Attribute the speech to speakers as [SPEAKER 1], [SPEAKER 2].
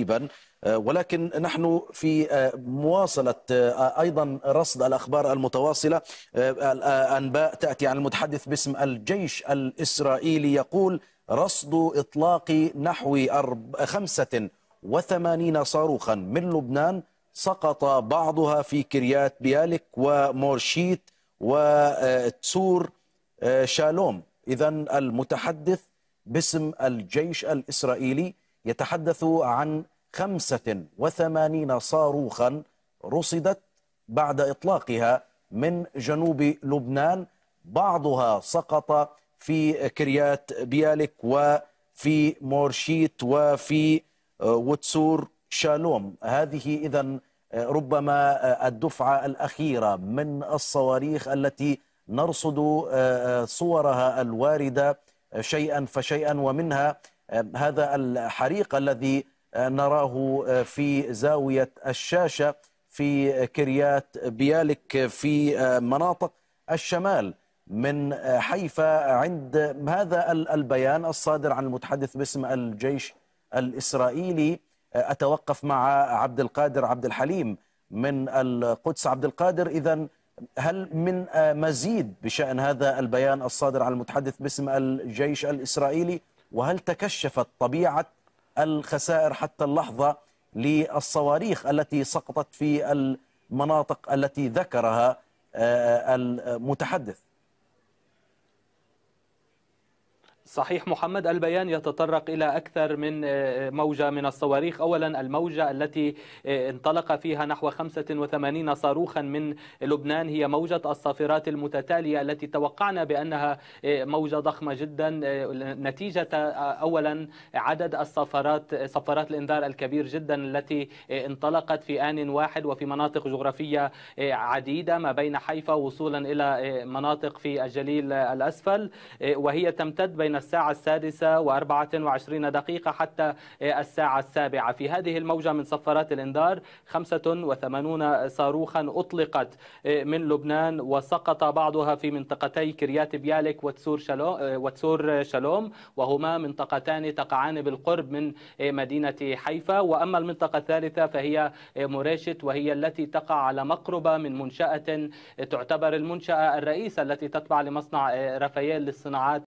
[SPEAKER 1] قريبا آه، ولكن نحن في آه، مواصلة آه، أيضا رصد الأخبار المتواصلة الأنباء تأتي عن المتحدث باسم الجيش الإسرائيلي يقول رصد إطلاق نحو 85 صاروخا من لبنان سقط بعضها في كريات بيالك ومورشيت وتسور شالوم إذا المتحدث باسم الجيش الإسرائيلي يتحدث عن 85 صاروخا رصدت بعد إطلاقها من جنوب لبنان بعضها سقط في كريات بيالك وفي مورشيت وفي آه، وتسور شالوم هذه إذا آه، ربما آه، الدفعة الأخيرة من الصواريخ التي نرصد صورها الواردة شيئا فشيئا ومنها هذا الحريق الذي أه، نراه أه، في زاوية الشاشة في كريات بيالك في أه، مناطق الشمال من حيفا عند هذا البيان الصادر عن المتحدث باسم الجيش الإسرائيلي أتوقف مع عبد القادر عبد الحليم من القدس عبد القادر إذا هل من مزيد بشأن هذا البيان الصادر عن المتحدث باسم الجيش الإسرائيلي وهل تكشفت طبيعة الخسائر حتى اللحظة للصواريخ التي سقطت في المناطق التي ذكرها آه، المتحدث
[SPEAKER 2] صحيح محمد البيان يتطرق إلى أكثر من آه، موجة من الصواريخ أولا الموجة التي آه، انطلق فيها نحو 85 صاروخا من لبنان هي موجة الصافرات المتتالية التي توقعنا بأنها آه، موجة ضخمة جدا نتيجة أولا عدد الصفارات صفارات الإنذار الكبير جدا التي انطلقت في آن واحد وفي مناطق جغرافية عديدة ما بين حيفا وصولا إلى مناطق في الجليل الأسفل وهي تمتد بين الساعة السادسة وأربعة وعشرين دقيقة حتى الساعة السابعة في هذه الموجة من صفارات الإنذار 85 صاروخا أطلقت من لبنان وسقط بعضها في منطقتي كريات بيالك وتسور شالوم, وتسور شالوم وهما منطقتان تقعان بالقرب من مدينة حيفا وأما المنطقة الثالثة فهي مريشت وهي التي تقع على مقربة من منشأة تعتبر المنشأة الرئيسة التي تتبع لمصنع رافائيل للصناعات